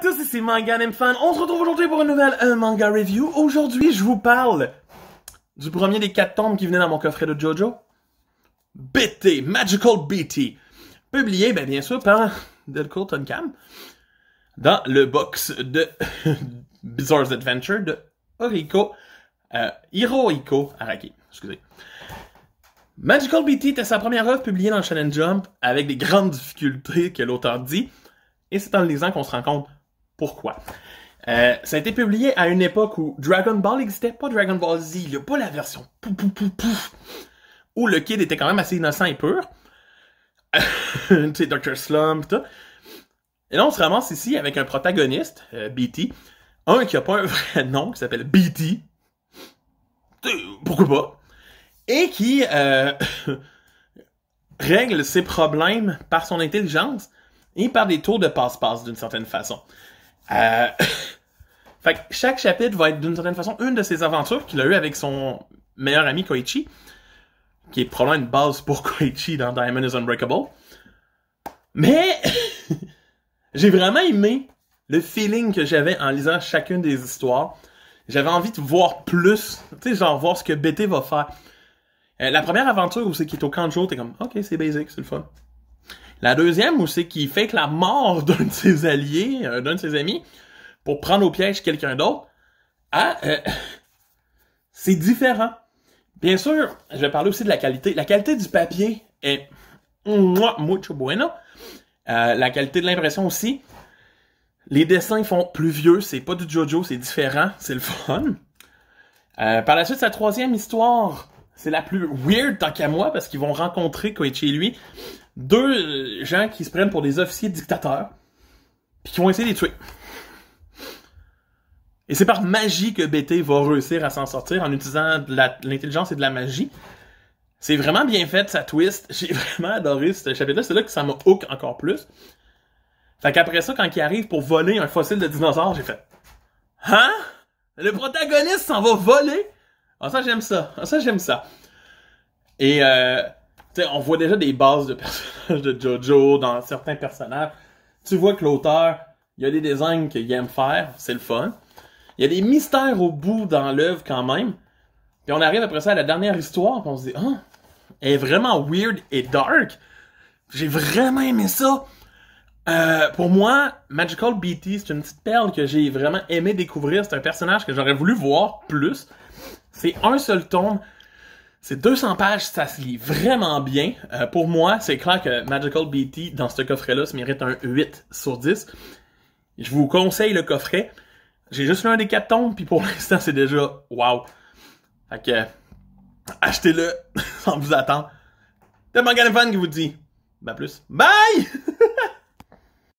tous, ici Manga Name Fan. On se retrouve aujourd'hui pour une nouvelle euh, manga review. Aujourd'hui, je vous parle du premier des quatre tombes qui venaient dans mon coffret de JoJo. BT, Magical BT. Publié, ben, bien sûr, par Delcourt Tonkam dans le box de Bizarre's Adventure de euh, Hirohiko Araki. Excusez. Magical BT était sa première œuvre publiée dans challenge Jump avec des grandes difficultés que l'auteur dit. Et c'est en les lisant qu'on se rend compte pourquoi? Euh, ça a été publié à une époque où Dragon Ball n'existait pas, Dragon Ball Z, il n'y a pas la version pouf, pouf, pouf, pouf, où le kid était quand même assez innocent et pur. tu sais, Dr. Slump, tout. Et là, on se ramasse ici avec un protagoniste, euh, BT, un qui a pas un vrai nom, qui s'appelle BT, pourquoi pas, et qui euh, règle ses problèmes par son intelligence et par des tours de passe-passe d'une certaine façon. Euh, fait que chaque chapitre va être d'une certaine façon une de ses aventures qu'il a eu avec son meilleur ami Koichi, qui est probablement une base pour Koichi dans Diamond is Unbreakable. Mais j'ai vraiment aimé le feeling que j'avais en lisant chacune des histoires. J'avais envie de voir plus, tu sais, genre voir ce que BT va faire. Euh, la première aventure où c'est qu'il est au camp t'es comme, ok, c'est basic, c'est le fun. La deuxième, c'est qu'il que la mort d'un de ses alliés, euh, d'un de ses amis, pour prendre au piège quelqu'un d'autre. Ah, euh, c'est différent. Bien sûr, je vais parler aussi de la qualité. La qualité du papier est moi, mucho bueno. Euh, la qualité de l'impression aussi. Les dessins font plus vieux, c'est pas du Jojo, c'est différent, c'est le fun. par la suite, sa troisième histoire, c'est la plus weird tant qu'à moi parce qu'ils vont rencontrer Koichi et lui deux euh, gens qui se prennent pour des officiers dictateurs, puis qui vont essayer de les tuer. Et c'est par magie que BT va réussir à s'en sortir en utilisant de l'intelligence et de la magie. C'est vraiment bien fait, ça twist. J'ai vraiment adoré ce chapitre-là. C'est là que ça m'a hook encore plus. Fait qu'après ça, quand il arrive pour voler un fossile de dinosaure, j'ai fait « Hein? Le protagoniste s'en va voler? » Ah ça, j'aime ça. Ah ça, j'aime ça. Et euh, on voit déjà des bases de personnages de Jojo dans certains personnages. Tu vois que l'auteur, il y a des designs qu'il aime faire, c'est le fun. Il y a des mystères au bout dans l'œuvre quand même. Puis on arrive après ça à la dernière histoire, qu'on on se dit, oh elle est vraiment weird et dark. J'ai vraiment aimé ça. Euh, pour moi, Magical Beauty c'est une petite perle que j'ai vraiment aimé découvrir. C'est un personnage que j'aurais voulu voir plus. C'est un seul tome. C'est 200 pages, ça se lit vraiment bien. Euh, pour moi, c'est clair que Magical BT, dans ce coffret-là, se mérite un 8 sur 10. Je vous conseille le coffret. J'ai juste l'un des 4 tombes, puis pour l'instant, c'est déjà wow. Fait que, achetez-le sans vous attendre. C'est mon Fan qui vous dit, bah plus, bye!